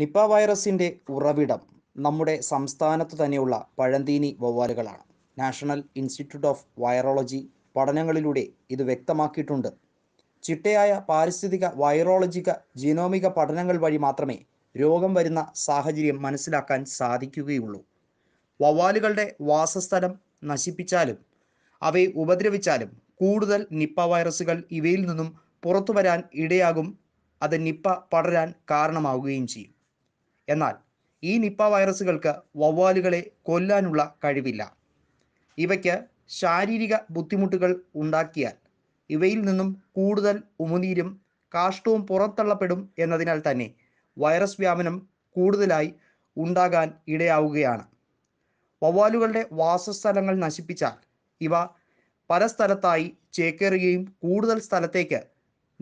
Nipah വൈറസിൻ്റെ ഉറവിടം നമ്മുടെ സംസ്ഥാനത്ത് തന്നെയുള്ള പഴന്തീനി വവ്വാലുകളാണ് നാഷണൽ ഇൻസ്റ്റിറ്റ്യൂട്ട് ഓഫ് വൈറോളജി പഠനങ്ങളിലൂടെ ഇത് വ്യക്തമാക്കിയിട്ടുണ്ട് ചിട്ടയായ പാരിസ്ഥിതിക വൈറോളജിക ജിനോമിക പഠനങ്ങൾ വഴി മാത്രമേ രോഗം വരുന്ന സാഹചര്യം മനസ്സിലാക്കാൻ സാധിക്കുകയുള്ളൂ വവ്വാലുകളുടെ വാസസ്ഥലം നശിപ്പിച്ചാലും അവയെ ഉപദ്രവിച്ചാലും കൂടുതൽ നിപ്പ വൈറസുകൾ ഇവയിൽ നിന്നും പുറത്തു വരാൻ ഇടയാകും അത് നിപ്പ പടരാൻ കാരണമാവുകയും ചെയ്യും എന്നാൽ ഈ നിപ്പ വൈറസുകൾക്ക് വവ്വാലുകളെ കൊല്ലാനുള്ള കഴിവില്ല ഇവയ്ക്ക് ശാരീരിക ബുദ്ധിമുട്ടുകൾ ഉണ്ടാക്കിയാൽ ഇവയിൽ നിന്നും കൂടുതൽ ഉമുനീരും കാഷ്ടവും പുറത്തള്ളപ്പെടും എന്നതിനാൽ തന്നെ വൈറസ് വ്യാപനം കൂടുതലായി ഉണ്ടാകാൻ ഇടയാവുകയാണ് വവ്വാലുകളുടെ വാസസ്ഥലങ്ങൾ നശിപ്പിച്ചാൽ ഇവ പല സ്ഥലത്തായി ചേക്കേറുകയും കൂടുതൽ സ്ഥലത്തേക്ക്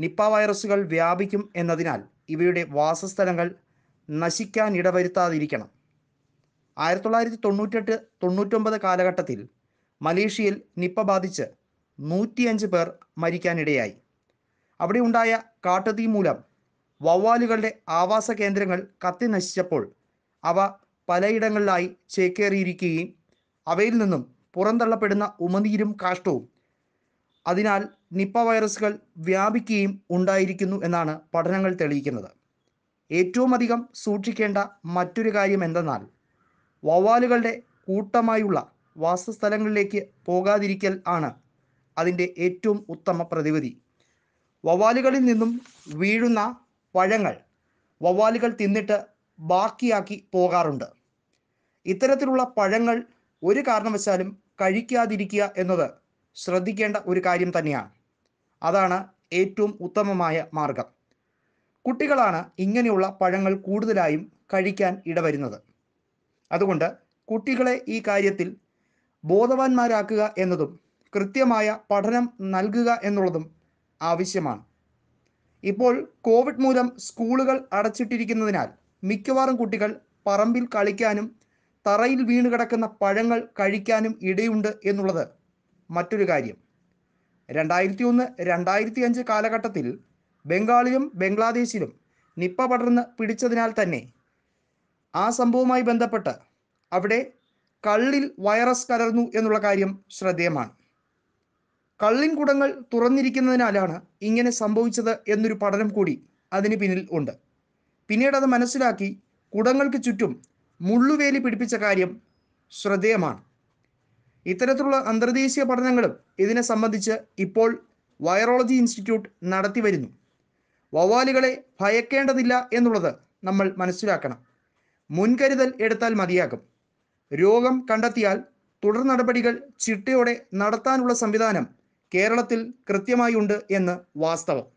നിപ്പ വൈറസുകൾ വ്യാപിക്കും എന്നതിനാൽ ഇവയുടെ വാസസ്ഥലങ്ങൾ നശിക്കാൻ ഇടവരുത്താതിരിക്കണം ആയിരത്തി തൊള്ളായിരത്തി തൊണ്ണൂറ്റെട്ട് തൊണ്ണൂറ്റൊമ്പത് കാലഘട്ടത്തിൽ മലേഷ്യയിൽ നിപ്പ ബാധിച്ച് നൂറ്റിയഞ്ച് പേർ മരിക്കാനിടയായി അവിടെ ഉണ്ടായ കാട്ടുതീ മൂലം വവ്വാലുകളുടെ ആവാസ കേന്ദ്രങ്ങൾ കത്തി നശിച്ചപ്പോൾ അവ പലയിടങ്ങളിലായി ചേക്കേറിയിരിക്കുകയും അവയിൽ നിന്നും പുറന്തള്ളപ്പെടുന്ന ഉമനീരും കാഷ്ടവും അതിനാൽ നിപ്പ വൈറസുകൾ വ്യാപിക്കുകയും ഉണ്ടായിരിക്കുന്നു എന്നാണ് പഠനങ്ങൾ തെളിയിക്കുന്നത് ഏറ്റവും അധികം സൂക്ഷിക്കേണ്ട മറ്റൊരു കാര്യം എന്തെന്നാൽ വവ്വാലുകളുടെ കൂട്ടമായുള്ള വാസസ്ഥലങ്ങളിലേക്ക് പോകാതിരിക്കൽ ആണ് അതിൻ്റെ ഏറ്റവും ഉത്തമ പ്രതിവിധി വവ്വാലുകളിൽ നിന്നും വീഴുന്ന പഴങ്ങൾ വവ്വാലുകൾ തിന്നിട്ട് ബാക്കിയാക്കി പോകാറുണ്ട് ഇത്തരത്തിലുള്ള പഴങ്ങൾ ഒരു കാരണവശാലും കഴിക്കാതിരിക്കുക എന്നത് ശ്രദ്ധിക്കേണ്ട ഒരു കാര്യം തന്നെയാണ് അതാണ് ഏറ്റവും ഉത്തമമായ മാർഗം കുട്ടികളാണ് ഇങ്ങനെയുള്ള പഴങ്ങൾ കൂടുതലായും കഴിക്കാൻ ഇടവരുന്നത് അതുകൊണ്ട് കുട്ടികളെ ഈ കാര്യത്തിൽ ബോധവാന്മാരാക്കുക എന്നതും കൃത്യമായ പഠനം നൽകുക എന്നുള്ളതും ആവശ്യമാണ് ഇപ്പോൾ കോവിഡ് മൂലം സ്കൂളുകൾ അടച്ചിട്ടിരിക്കുന്നതിനാൽ മിക്കവാറും കുട്ടികൾ പറമ്പിൽ കളിക്കാനും തറയിൽ വീണ് കിടക്കുന്ന പഴങ്ങൾ കഴിക്കാനും ഇടയുണ്ട് എന്നുള്ളത് മറ്റൊരു കാര്യം രണ്ടായിരത്തി ഒന്ന് രണ്ടായിരത്തി അഞ്ച് കാലഘട്ടത്തിൽ ബംഗാളിലും ബംഗ്ലാദേശിലും നിപ്പ പടർന്ന് പിടിച്ചതിനാൽ തന്നെ ആ സംഭവവുമായി ബന്ധപ്പെട്ട് അവിടെ കള്ളിൽ വൈറസ് കലർന്നു എന്നുള്ള കാര്യം ശ്രദ്ധേയമാണ് കള്ളിൻ കുടങ്ങൾ തുറന്നിരിക്കുന്നതിനാലാണ് ഇങ്ങനെ സംഭവിച്ചത് എന്നൊരു പഠനം കൂടി അതിന് പിന്നിൽ ഉണ്ട് പിന്നീട് അത് മനസ്സിലാക്കി കുടങ്ങൾക്ക് ചുറ്റും മുള്ളുവേലി പിടിപ്പിച്ച കാര്യം ശ്രദ്ധേയമാണ് ഇത്തരത്തിലുള്ള അന്തർദേശീയ പഠനങ്ങളും ഇതിനെ സംബന്ധിച്ച് ഇപ്പോൾ വൈറോളജി ഇൻസ്റ്റിറ്റ്യൂട്ട് നടത്തി വരുന്നു വവ്വാലുകളെ ഭയക്കേണ്ടതില്ല എന്നുള്ളത് നമ്മൾ മനസ്സിലാക്കണം മുൻകരുതൽ എടുത്താൽ മതിയാകും രോഗം കണ്ടെത്തിയാൽ തുടർ നടപടികൾ ചിട്ടയോടെ നടത്താനുള്ള സംവിധാനം കേരളത്തിൽ കൃത്യമായുണ്ട് എന്ന് വാസ്തവം